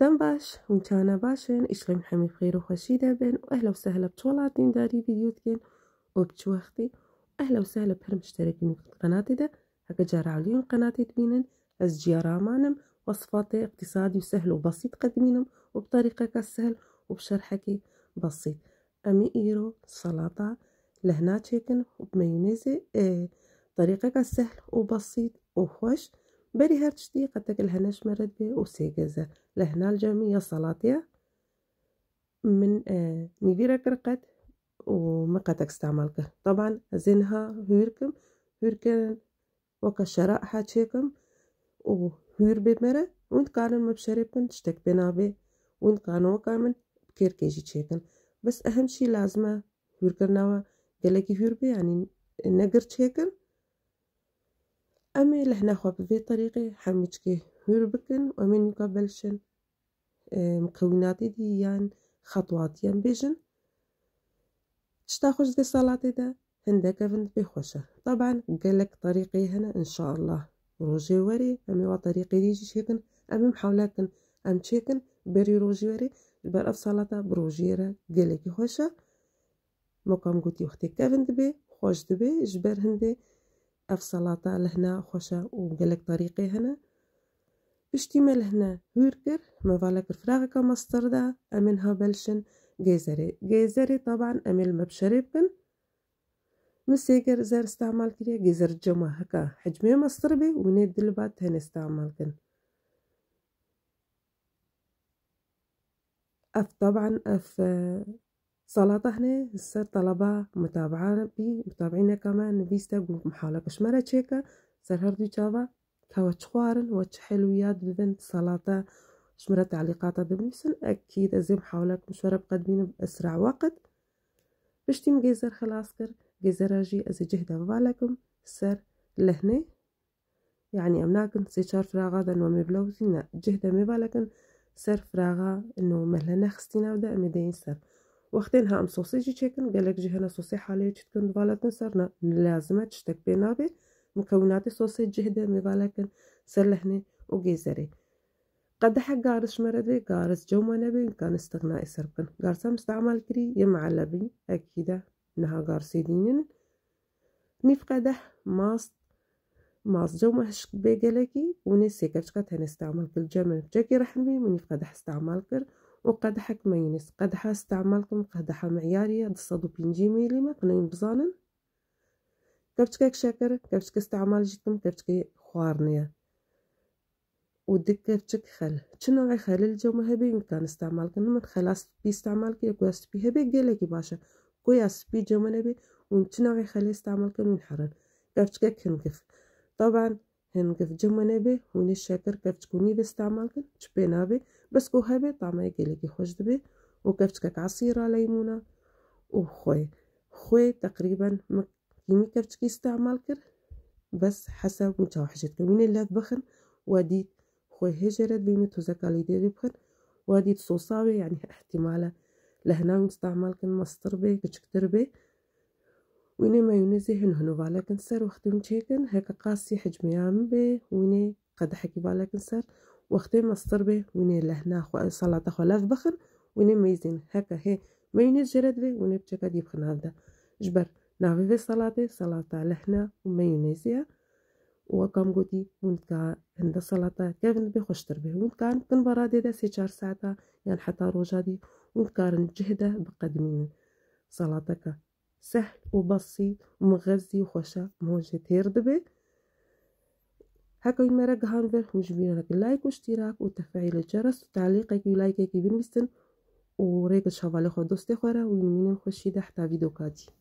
دم باش ونتانا باشن اشغي محمي بخير وخشي دابان واهلا وسهلا بتولاتين داري فيديو تكين وبتوختي اهلا وسهلا بهر مشتركين في قناتي دا هكا جارع اليوم قناتي تبينن جيارا مانم وصفاتي اقتصادي وسهل وبسيط قدمينم وبطريقه كسهل وبشرحكي بسيط امي ايرو سلطه لهنا تشيكن وبمايونيزي اه طريقه كسهل وبسيط وخوش بالي هار تشتي الهناش تاكلهناش مرات و وسيقازة لهنا الجامية صلاطية من آه نيفيرا كرقات وما قد استعملك طبعا زينها هيركم هيركن وكا شراء حاتشيكم وهير بمرة انت قارن مبشاربكن تشتك بنابي وانت قارن وكامن بكير كيجي تشيكن بس أهم شي لازمة هيركن نوا هير هيربي يعني نقر تشيكن أما لهنا خبز في طريقي كيه يربكن ومن يقبلشن مكوناتي ديان خطوات يان بيجن تشتاخوش دي صلاتي دا هندك بنت بخوشة طبعا قالك طريقي هنا إن شاء الله روجي وري أمي وطريقي دي جيشيكن أمي محاولاتن أم تشيكن بري روجي وري البر سلطة بروجيرة قالك خوشة مقام قوتي وقتي كافن دبي خوش دبي جبر هندي اف سلطة لهنا خوشة وقالك طريقي هنا بشتمل هنا هوركر مظلك الفراغك مستردة أمنها بلشن جيزري جيزري طبعا أمل مبشربكن مسيقر زر استعمال كريا جيزر جمع هكا حجمي مستربي ونيد دلبات هن كن اف طبعا اف سلطة هنا السر طلبة متابعة بي متابعينا كمان بيستا جروب محالة باش شيكا تشيكا هردو جابا كواتش خوارن واتش حلويات ببنت سلطة شمرة تعليقات دميسن أكيد أزي محاولك مشورة بقدمين بأسرع وقت باش تيم جيزر خلاص كر جيزر راجي أزي جهدة ببالكم سر لهنا يعني أمناكن سيشار فراغا دنو مبلوزين جهدة مبالكن سر فراغا انو مهلا نخستينا ودا مدين سر واخدينها ام سوسيجي تشيكن قالك جي هنا صوصيحة لي تشتكن فالاتن سرنا لازم تشتك بينابي مكونات الصوصيج جهدة مي فالاتن سلهني وجيزري قد حق قارس مردي قارس جو نبي كان استغناء سربن قارسة مستعمل كري بي أكيدة نها قارسي دينين نفقده ماست ماس جو مهش بيجلكي ونسيكش كفتك تنستعمل كل جمل جاكي رحمي من يفقد استعمال كر وقدحة كمايونيز قدحة استعمالكم قدحة معيارية تصادو بنجيمي لما قنين بزانن كابتك كشكر كابتك استعمال جيتكم كابتك خوارنية ودك كابتك خل شنو غي خل الجو مهبي مكان استعمالكم من خلاص يكو يكواست هبي بيقلك باشا كو بي جو مهبي ونتنا غي خلي استعمالكم من حرن كابتك كنكف طبعا هنقف جمنا به ونش شكر كيف تكوني باستعمالكن تبينا به بس كو هبه طعمه كي خوش دبه وكيف تكك على ليمونة وخوي خوي تقريبا مكيمي كيف تكي استعمالكن بس حسب متاو حاجتكن من اللي تبخن ودي خوي هجرت بيني توزك على يدي بخن ودي صوصاوي يعني احتماله لهنا مستعملكن مصدر به كتشكتر به وإنما يونزي هن هنو بالك نسر وختم تشيكن هكا قاسي حجم يامبي ويني قد حكي بالك نسر كنسر وختم مصطربة ويني لهنا خو سلطة خو خلاف بخن ويني ميزين هكا هي مايونيز جرد بي ويني بتشكا يبخن هذا جبر نعمل في سلطة سلطة لهنا ومايونيزيا وكم قوتي ونتكا عند سلطة كيف نبي خوش تربي ونتكا نكنبرا ديدا سي چار ساعتا يعني حتى روجا دي ونتكا نجهدا بقدمين سلطة سهل وبسيط ومغذي وخشا مهوجة هيردبة هكا مرة هانفر مجبين راك لايك واشتراك وتفعيل الجرس وتعليقك ولايكك وريك وراك خو دوستي خورا ومنين نخشي حتى فيديو كادي